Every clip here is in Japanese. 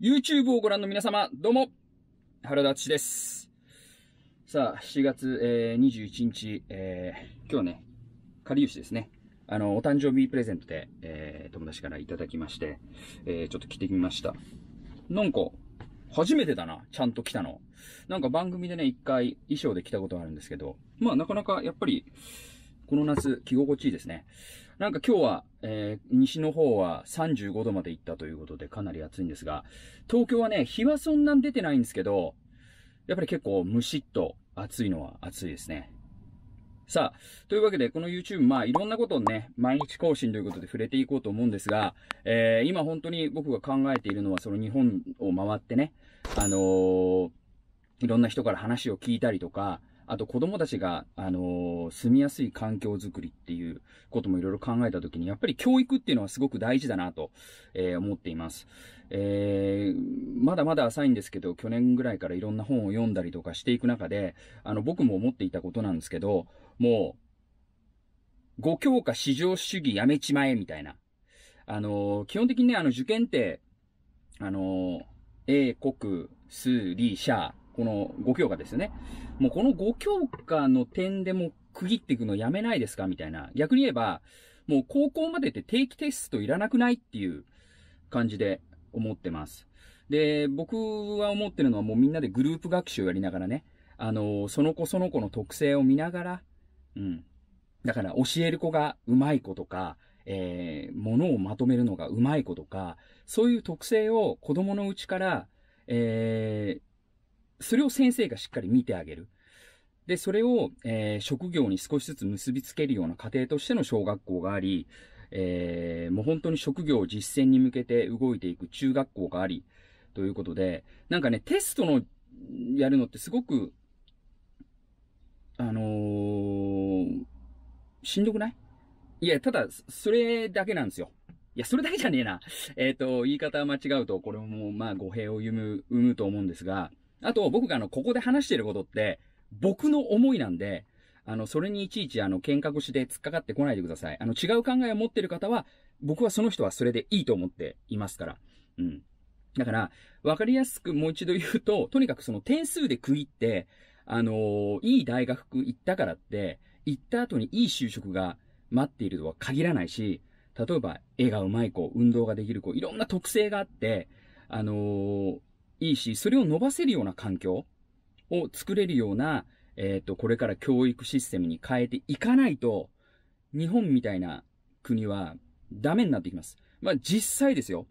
YouTube をご覧の皆様、どうも、原田敦です。さあ、7月、えー、21日、えー、今日ね、かりゆしですね。あの、お誕生日プレゼントで、えー、友達からいただきまして、えちょっと着てみました。なんか、初めてだな、ちゃんと着たの。なんか番組でね、一回衣装で着たことあるんですけど、まあなかなかやっぱり、この夏、着心地いいですね。なんか今日は、えー、西の方は35度まで行ったということで、かなり暑いんですが、東京はね、日はそんなん出てないんですけど、やっぱり結構ムシッと暑いのは暑いですね。さあ、というわけで、この YouTube、まあ、いろんなことをね、毎日更新ということで触れていこうと思うんですが、えー、今本当に僕が考えているのは、その日本を回ってね、あのー、いろんな人から話を聞いたりとか、あと子供たちが、あのー、住みやすい環境づくりっていうこともいろいろ考えたときに、やっぱり教育っていうのはすごく大事だなと、えー、思っています。えー、まだまだ浅いんですけど、去年ぐらいからいろんな本を読んだりとかしていく中で、あの、僕も思っていたことなんですけど、もう、五教科至上主義やめちまえ、みたいな。あのー、基本的にね、あの、受験って、あの英国、数、理、社、この5教科ですよね。もうこの5教科の点でも区切っていくのやめないですかみたいな。逆に言えば、もう高校までって定期テストいらなくないっていう感じで思ってます。で、僕は思ってるのはもうみんなでグループ学習やりながらね、あの、その子その子の特性を見ながら、うん。だから教える子がうまい子とか、えー、物をまとめるのがうまい子とか、そういう特性を子供のうちから、えー、それを先生がしっかり見てあげる。で、それを、えー、職業に少しずつ結びつけるような家庭としての小学校があり、えー、もう本当に職業実践に向けて動いていく中学校があり、ということで、なんかね、テストのやるのってすごく、あのー、しんどくないいや、ただ、それだけなんですよ。いや、それだけじゃねえな。えっ、ー、と、言い方間違うと、これも、まあ、語弊を生む、生むと思うんですが、あと、僕があの、ここで話してることって、僕の思いなんで、あの、それにいちいち、あの、喧嘩腰で突っかかってこないでください。あの、違う考えを持ってる方は、僕はその人はそれでいいと思っていますから。うん。だから、わかりやすくもう一度言うと、とにかくその点数で区切って、あのー、いい大学行ったからって、行った後にいい就職が待っているとは限らないし、例えば、絵が上手い子、運動ができる子、いろんな特性があって、あのー、いいし、それを伸ばせるような環境を作れるような、えっ、ー、と、これから教育システムに変えていかないと、日本みたいな国はダメになってきます。まあ、実際ですよ。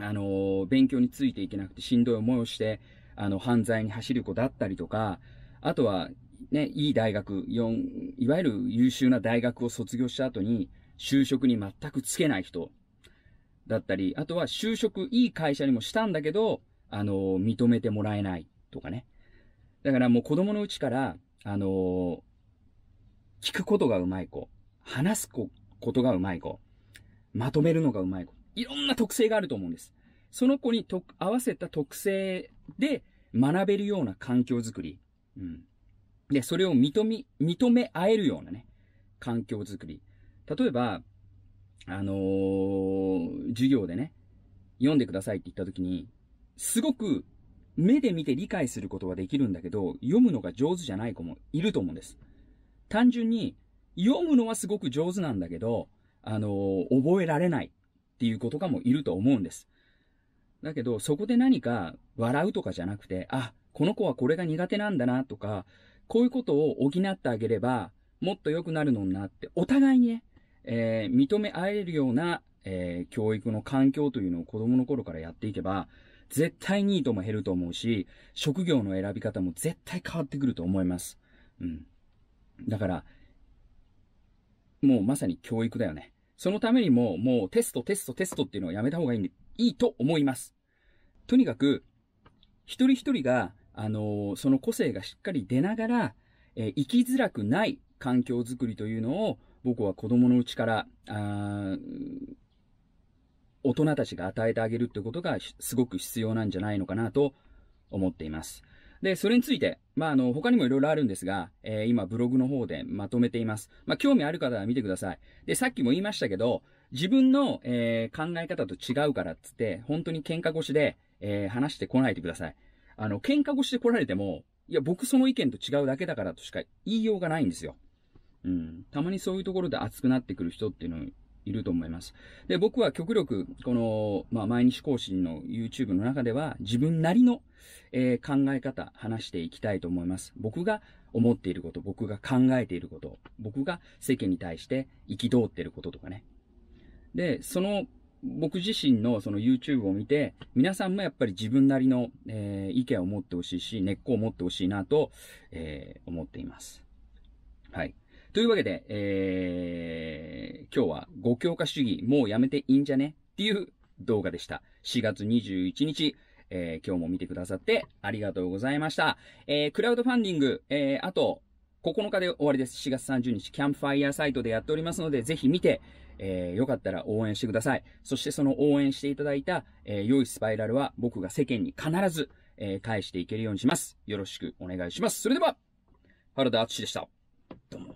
あの勉強についていけなくてしんどい思いをして、あの、犯罪に走る子だったりとか、あとは、ね、いい大学、4、いわゆる優秀な大学を卒業した後に、就職に全くつけない人だったり、あとは就職、いい会社にもしたんだけど、あの、認めてもらえないとかね。だからもう子供のうちから、あの、聞くことがうまい子、話すことがうまい子、まとめるのがうまい子、いろんな特性があると思うんです。その子にと合わせた特性で学べるような環境づくり。うん。で、それを認め、認め合えるようなね、環境づくり。例えば、あのー、授業でね、読んでくださいって言った時に、すごく目で見て理解することはできるんだけど、読むのが上手じゃない子もいると思うんです。単純に、読むのはすごく上手なんだけど、あのー、覚えられないっていうことかもいると思うんです。だけど、そこで何か笑うとかじゃなくて、あ、この子はこれが苦手なんだなとか、こういうことを補ってあげれば、もっと良くなるのになって、お互いにね、えー、認め合えるような、えー、教育の環境というのを子供の頃からやっていけば、絶対ニートも減ると思うし、職業の選び方も絶対変わってくると思います。うん。だから、もうまさに教育だよね。そのためにも、もうテスト、テスト、テストっていうのはやめた方がいい、いいと思います。とにかく、一人一人が、あのー、その個性がしっかり出ながら、えー、生きづらくない環境づくりというのを、僕は子供のうちから、あ大人たちが与えてあげるってことがすごく必要なんじゃないのかなと思っています。で、それについて、まあ、あの、他にもいろいろあるんですが、えー、今ブログの方でまとめています。まあ、興味ある方は見てください。で、さっきも言いましたけど、自分の、えー、考え方と違うからっつって、本当に喧嘩腰で、えー、話してこないでください。あの、喧嘩腰で来られても、いや、僕その意見と違うだけだからとしか言いようがないんですよ。うん。たまにそういうところで熱くなってくる人っていうのいると思います。で、僕は極力、この、まあ、毎日更新の YouTube の中では、自分なりの、えー、考え方、話していきたいと思います。僕が思っていること、僕が考えていること、僕が世間に対して憤っていることとかね。で、その、僕自身のその YouTube を見て、皆さんもやっぱり自分なりの、えー、意見を持ってほしいし、根っこを持ってほしいなと、えー、思っています。はい。というわけで、えー、今日はご教科主義もうやめていいんじゃねっていう動画でした。4月21日、えー、今日も見てくださってありがとうございました。えー、クラウドファンディング、えー、あと、9日で終わりです。4月30日、キャンプファイヤーサイトでやっておりますので、ぜひ見て、えー、よかったら応援してください。そしてその応援していただいた、えー、良いスパイラルは僕が世間に必ず、えー、返していけるようにします。よろしくお願いします。それでは、原田敦でした。どうも。